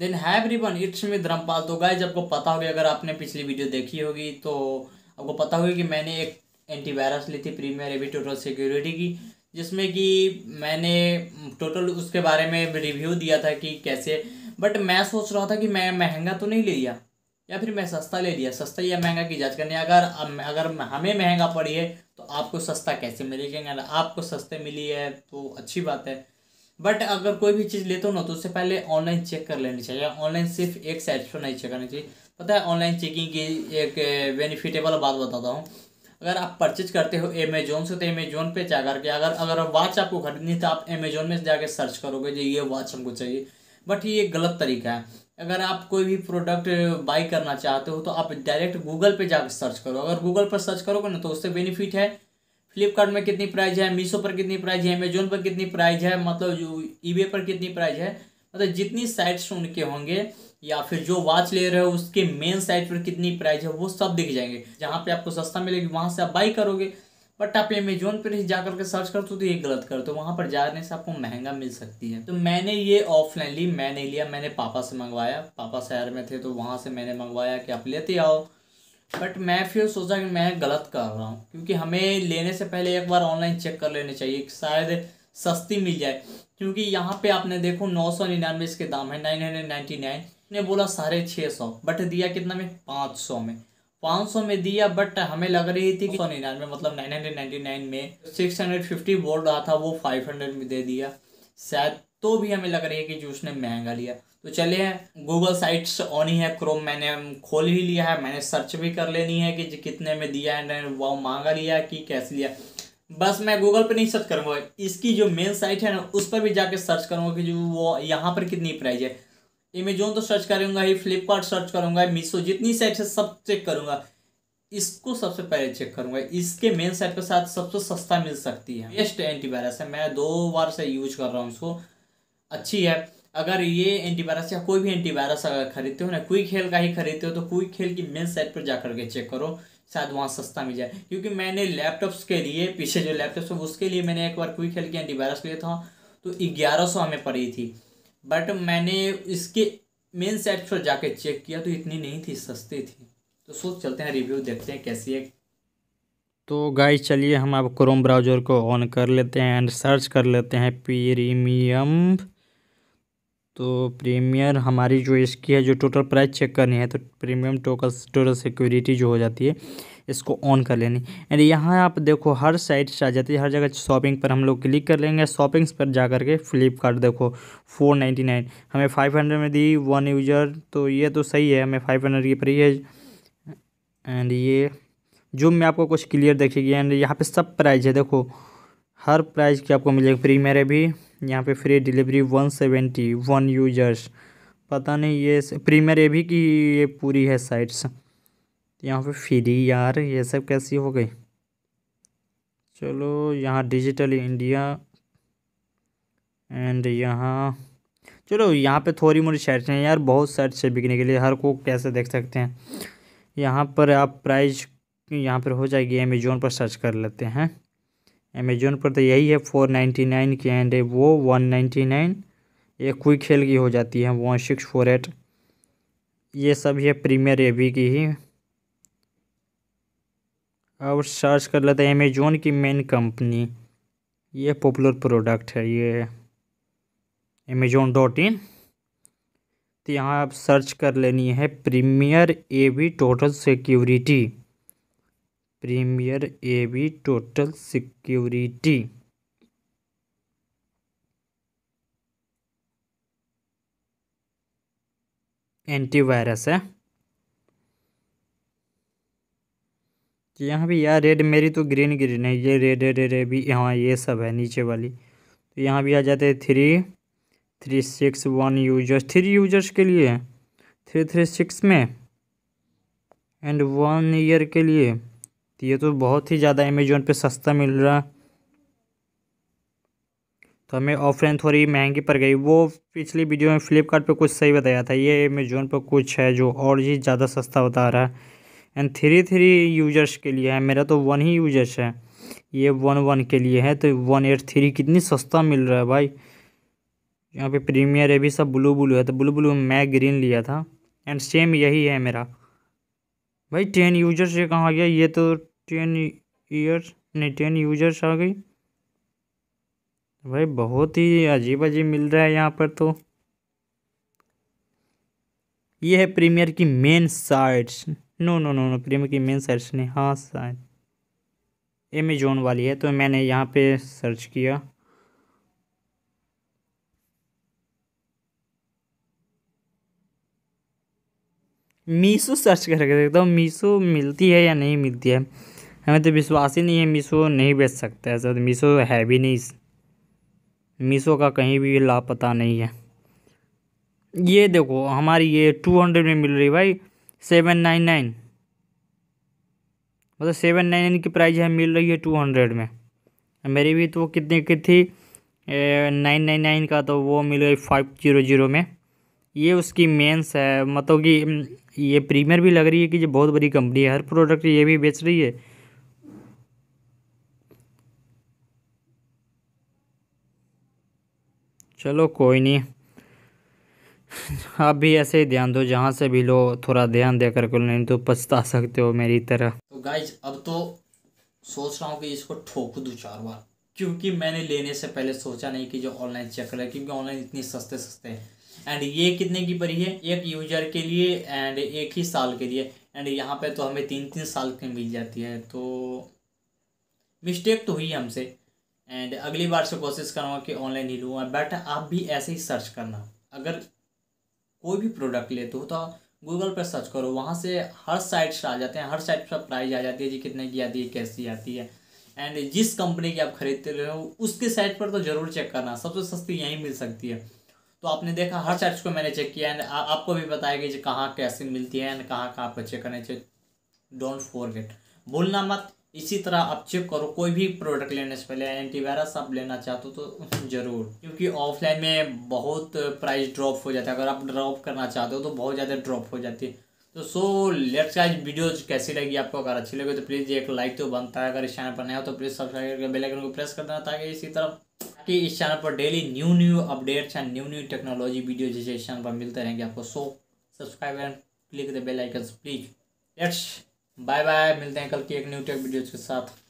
then have ribbon it's me Dharmpal तो guys आपको पता होगा अगर आपने पिछली वीडियो देखी होगी तो आपको पता होगा कि मैंने एक एंटीवायरस ली थी प्रीमियर एवी टोटल सिक्योरिटी की जिसमें कि मैंने टोटल उसके बारे में रिव्यू दिया था कि कैसे बट मैं सोच रहा था कि मैं महंगा तो नहीं ले लिया या फिर मैं सस्ता ले लिया सस्ता या महंगा की जांच करनी अगर अगर हमें महंगा पड़ी है तो आपको सस्ता कैसे मिलेगा अगर आपको सस्ते मिली है तो अच्छी बात है बट अगर कोई भी चीज़ लेते हो ना तो उससे पहले ऑनलाइन चेक कर लेनी चाहिए ऑनलाइन सिर्फ एक साइड पर नहीं चेक करनी चाहिए पता है ऑनलाइन चेकिंग की एक बेनिफिटेबल eh, बात बताता हूँ अगर आप परचेज करते हो अमेजोन से तो अमेजोन पे जा करके अगर अगर वॉच आपको खरीदनी तो आप अमेजोन में जाकर सर्च करोगे जो ये वॉच हमको चाहिए बट ये गलत तरीका है अगर आप कोई भी प्रोडक्ट बाई eh, करना चाहते हो तो आप डायरेक्ट गूगल पे जाकर सर्च करो अगर गूगल पर सर्च करोगे ना तो उससे बेनिफिट है फ्लिपकार्ट में कितनी प्राइस है मीशो पर कितनी प्राइस है अमेजोन पर कितनी प्राइस है मतलब ईबे पर कितनी प्राइस है मतलब जितनी साइट्स उनके होंगे या फिर जो वॉच ले रहे हो उसके मेन साइट पर कितनी प्राइस है वो सब दिख जाएंगे जहाँ पे आपको सस्ता मिलेगी वहाँ से आप बाई करोगे बट आप अमेजोन पर ही जा करके सर्च कर तो ये गलत कर तो वहाँ पर जाने से आपको महंगा मिल सकती है तो मैंने ये ऑफलाइन ली मैंने लिया मैंने पापा से मंगवाया पापा शहर में थे तो वहाँ से मैंने मंगवाया कि आप लेते आओ बट मैं फिर सोचा कि मैं गलत कर रहा हूँ क्योंकि हमें लेने से पहले एक बार ऑनलाइन चेक कर लेने चाहिए शायद सस्ती मिल जाए क्योंकि यहाँ पे आपने देखो नौ सौ निन्यानवे इसके दाम है नाइन हंड्रेड नाइन्टी नाइन ने बोला साढ़े छः सौ बट दिया कितना में पाँच सौ में पाँच सौ में दिया बट हमें लग रही थी कि सौ निन्यानवे मतलब नाइन हंड्रेड नाइन्टी नाइन में सिक्स हंड्रेड फिफ्टी बोल रहा था वो फाइव हंड्रेड में दे दिया शायद तो भी हमें लग रही है कि जो उसने महंगा लिया तो हैं गूगल साइट्स ऑन ही है क्रोम मैंने खोल ही लिया है मैंने सर्च भी कर लेनी है कि कितने में दिया है वो महंगा लिया कि कैसे लिया बस मैं गूगल पर नहीं सर्च करूँगा इसकी जो मेन साइट है ना उस पर भी जाके सर्च करूँगा कि जो वो यहाँ पर कितनी प्राइस है अमेजोन तो सर्च करूँगा ही फ्लिपकार्ट सर्च करूँगा मीशो जितनी साइट है सब चेक करूँगा इसको सबसे पहले चेक करूँगा इसके मेन साइट के साथ सबसे सस्ता मिल सकती है बेस्ट एंटीवायरस है मैं दो बार से यूज कर रहा हूँ इसको अच्छी है अगर ये एंटीवायरस या कोई भी एंटीवायरस अगर खरीदते हो ना क्विक खेल का ही खरीदते हो तो क्विक खेल की मेन साइट पर जा करके चेक करो शायद वहाँ सस्ता मिल जाए क्योंकि मैंने लैपटॉप्स के लिए पीछे जो लैपटॉप्स है उसके लिए मैंने एक बार क्विक खेल के एंटीवायरस लिया था तो ग्यारह सौ हमें पड़ी थी बट मैंने इसके मेन साइट पर जाके चेक किया तो इतनी नहीं थी सस्ती थी तो सोच चलते हैं रिव्यू देखते हैं कैसी है तो गाइस चलिए हम अब क्रोम ब्राउज़र को ऑन कर लेते हैं एंड सर्च कर लेते हैं प्रीमियम तो प्रीमियर हमारी जो इसकी है जो टोटल प्राइस चेक करनी है तो प्रीमियम टोकल टोटल सिक्योरिटी जो हो जाती है इसको ऑन कर लेनी एंड यहाँ आप देखो हर साइट आ जाती है हर जगह शॉपिंग पर हम लोग क्लिक कर लेंगे शॉपिंग्स पर जा कर के फ्लिपकार्ट देखो फोर नाइन्टी नाइन हमें फाइव हंड्रेड में दी वन यूजर तो ये तो सही है हमें फाइव हंड्रेड की परी है एंड ये जूम में आपको कुछ क्लियर देखेगी एंड यहाँ पर सब प्राइज है देखो हर प्राइस की आपको मिलेगी फ्री मेरे भी यहाँ पे free delivery one seventy one users पता नहीं ये प्रीमियर ए भी की ये पूरी है साइट्स यहाँ पे फ्री यार ये सब कैसी हो गई चलो यहाँ डिजिटल इंडिया एंड यहाँ चलो यहाँ पे थोड़ी मोटी साइट्स हैं यार बहुत साइट्स है बिकने के लिए हर को कैसे देख सकते हैं यहाँ पर आप प्राइस यहाँ पर हो जाएगी अमेजोन पर सर्च कर लेते हैं अमेजोन पर तो यही है फोर नाइन्टी नाइन की एंड वो वन नाइन्टी नाइन ये क्विक खेल की हो जाती है वन सिक्स फोर एट ये सब है प्रीमियर ए बी की ही और सर्च कर लेते हैं अमेजोन की मेन कंपनी ये पॉपुलर प्रोडक्ट है ये अमेजोन डॉट इन तो यहाँ आप सर्च कर लेनी है premier A B total security premier A B total security antivirus है यहाँ भी यार रेड मेरी तो ग्रीन ग्रीन है ये रेड रेड रे भी हाँ ये सब है नीचे वाली तो यहाँ भी आ जाते हैं three three six one users three users के लिए थ्री थ्री सिक्स में एंड वन ईयर के लिए तो ये तो बहुत ही ज़्यादा अमेजोन पे सस्ता मिल रहा तो हमें ऑफलाइन थोड़ी महंगी पड़ गई वो पिछली वीडियो में फ्लिपकार्ट कुछ सही बताया था ये अमेजोन पर कुछ है जो और ही ज़्यादा सस्ता बता रहा है एंड थ्री थ्री यूजर्स के लिए है मेरा तो वन ही यूजर्स है ये वन वन के लिए है तो वन एट थ्री कितनी सस्ता मिल रहा है भाई यहाँ पे प्रीमियर है भी सब ब्लू ब्लू है तो ब्लू ब्लू मैं ग्रीन लिया था एंड सेम यही है मेरा भाई टेन यूजर्स ये कहाँ आ गया ये तो टेन ईयर्स नहीं टेन यूजर्स आ गई भाई बहुत ही अजीब अजीब मिल रहा है यहाँ पर तो ये है प्रीमियर की main sites no no no no premier की मेन साइट्स नहीं हाँ साइट एमेजोन वाली है तो मैंने यहाँ पे सर्च किया मीशो सर्च करके देखता हूँ मीशो मिलती है या नहीं मिलती है हमें तो विश्वास ही नहीं है मीशो नहीं बेच सकते ऐसा तो मीशो है भी नहीं मीशो का कहीं भी लापता नहीं है ये देखो हमारी ये टू हंड्रेड में मिल रही भाई सेवन नाइन नाइन मतलब सेवन नाइन नाइन की प्राइस है मिल रही है टू हंड्रेड में मेरी भी तो कितने की थी नाइन नाइन नाइन का तो वो मिल गई फाइव जीरो जीरो में ये उसकी मेंस है मतलब कि हम्म, ये प्रीमियर भी लग रही है कि ये बहुत बड़ी कंपनी है हर प्रोडक्ट ये भी बेच रही है चलो कोई नहीं आप भी ऐसे ही ध्यान दो जहाँ से भी लो थोड़ा ध्यान दे कर नहीं तो पछता सकते हो मेरी तरह तो गाइज अब तो सोच रहा हूँ कि इसको ठोक दूँ चार बार क्योंकि मैंने लेने से पहले सोचा नहीं कि जो ऑनलाइन चेक है क्योंकि ऑनलाइन इतने सस्ते सस्ते हैं एंड ये कितने की पड़ी है एक यूजर के लिए एंड एक ही साल के लिए एंड यहाँ पे तो हमें तीन तीन साल की मिल जाती है तो मिस्टेक तो हुई हमसे एंड अगली बार से कोशिश करूँगा कि ऑनलाइन ही लूँगा बट आप भी ऐसे ही सर्च करना अगर कोई भी प्रोडक्ट लेते हो तो गूगल पर सर्च करो वहाँ से हर साइट्स आ जाते हैं हर साइट पर प्राइस आ जाती है जी कितने की आती है कैसी आती है एंड जिस कंपनी की आप खरीदते रहे हो उसके साइट पर तो ज़रूर चेक करना सबसे सस्ती यहीं मिल सकती है तो आपने देखा हर साइट्स को मैंने चेक किया एंड आपको भी बताया कि कहाँ कैसे मिलती है एंड कहाँ कहाँ आपको चेक करना चाहिए डोंट फोर बोलना मत इसी तरह आप चेक करो कोई भी प्रोडक्ट लेने से पहले एंटीवायरस आप लेना चाहते हो तो ज़रूर क्योंकि ऑफलाइन में बहुत प्राइस ड्रॉप हो जाता है अगर आप ड्रॉप करना चाहते हो तो बहुत ज़्यादा ड्रॉप हो जाती है तो सो लेट्स आज वीडियो कैसी लगी आपको अगर अच्छी लगे तो प्लीज़ एक लाइक तो बनता है अगर इस चैनल पर नया हो तो प्लीज़ सब्सक्राइब करके बेल आइकन को प्रेस कर देना ताकि इसी तरह कि इस चैनल पर daily new new updates and new new technology video जैसे इस चैनल पर मिलते रहेंगे आपको so subscribe and click the bell icon please let's bye bye मिलते हैं कल की एक न्यू टेक वीडियोज के साथ